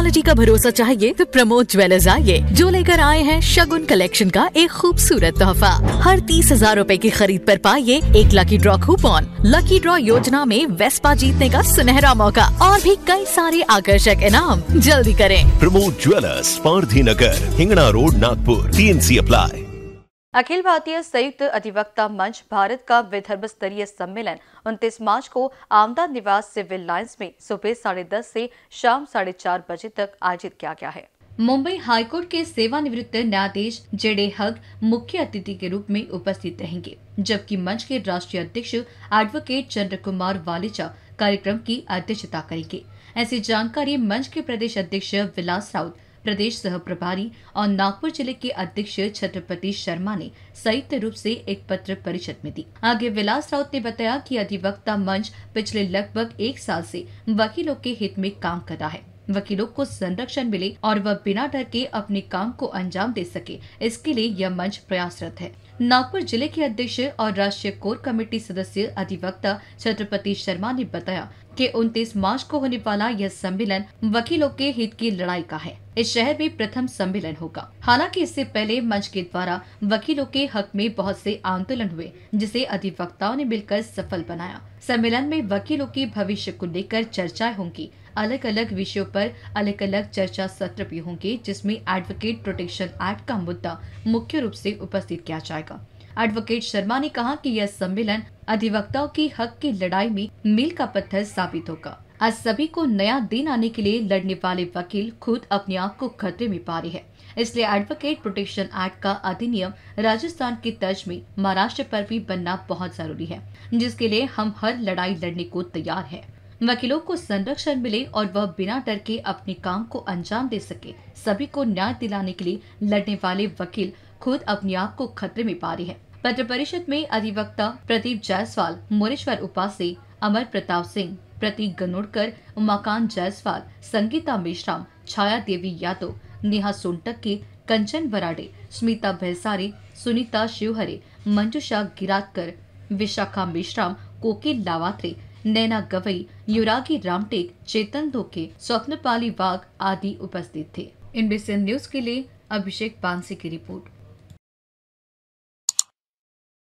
quality का भरोसा चाहिए तो प्रमोद ज्वेलर्स आइए जो लेकर आए हैं शगुन कलेक्शन का एक खूबसूरत तोहफा हर तीस हजार रूपए की खरीद पर पाइए एक lucky draw coupon lucky draw योजना में वेस्पा जीतने का सुनहरा मौका और भी कई सारे आकर्षक इनाम जल्दी करें Pramod jewellers Pardhi Nagar Hingna road Nagpur T N C apply अखिल भारतीय संयुक्त अधिवक्ता मंच भारत का विदर्भ स्तरीय सम्मेलन 29 मार्च को आमदा निवास सिविल लाइन्स में सुबह साढ़े दस ऐसी शाम साढ़े चार बजे तक आयोजित किया गया है मुंबई हाईकोर्ट के सेवानिवृत्त न्यायाधीश जेडे हग मुख्य अतिथि के रूप में उपस्थित रहेंगे जबकि मंच के राष्ट्रीय अध्यक्ष एडवोकेट चंद्र कुमार वालिचा कार्यक्रम की अध्यक्षता करेंगे ऐसी जानकारी मंच के प्रदेश अध्यक्ष विलास राउत प्रदेश सह प्रभारी और नागपुर जिले के अध्यक्ष छत्रपति शर्मा ने संयुक्त रूप से एक पत्र परिषद में दी आगे विलास राउत ने बताया कि अधिवक्ता मंच पिछले लगभग एक साल से वकीलों के हित में काम कर रहा है वकीलों को संरक्षण मिले और वह बिना डर के अपने काम को अंजाम दे सके इसके लिए यह मंच प्रयासरत है नागपुर जिले के अध्यक्ष और राष्ट्रीय कोर कमेटी सदस्य अधिवक्ता छत्रपति शर्मा ने बताया कि 29 मार्च को होने वाला यह सम्मेलन वकीलों के हित की लड़ाई का है इस शहर में प्रथम सम्मेलन होगा हालांकि इससे पहले मंच के द्वारा वकीलों के हक में बहुत से आंदोलन हुए जिसे अधिवक्ताओं ने मिलकर सफल बनाया सम्मेलन में वकीलों के भविष्य को लेकर चर्चाएं होंगी अलग अलग विषयों पर अलग अलग चर्चा सत्र भी होंगे जिसमें एडवोकेट प्रोटेक्शन एक्ट का मुद्दा मुख्य रूप से उपस्थित किया जाएगा एडवोकेट शर्मा ने कहा कि यह सम्मेलन अधिवक्ताओं की हक की लड़ाई में मील का पत्थर साबित होगा आज सभी को नया दिन आने के लिए लड़ने वाले वकील खुद अपने आप को खतरे में पा रहे हैं इसलिए एडवोकेट प्रोटेक्शन एक्ट का अधिनियम राजस्थान की तर्ज में महाराष्ट्र पर भी बनना बहुत जरूरी है जिसके लिए हम हर लड़ाई लड़ने को तैयार है वकीलों को संरक्षण मिले और वह बिना डर के अपने काम को अंजाम दे सके सभी को न्याय दिलाने के लिए लड़ने वाले वकील खुद अपने आप को खतरे में पा रहे हैं पत्र परिषद में अधिवक्ता प्रदीप जायसवाल मोरेश्वर उपासे अमर प्रताप सिंह प्रतीक गनोड़कर उमाकांत जायसवाल संगीता मेश्राम छाया देवी यादव नेहा सोनटक्के कंचन बराडे स्मिता भैसारी सुनीता शिवहरे मंजुषा गिरातकर विशाखा मेश्राम कोके लावात्रे नैना गवई युरागी रामटेक चेतन धोके स्वप्नपाली वाघ आदि उपस्थित थे इनबीसी न्यूज के लिए अभिषेक पानसी की रिपोर्ट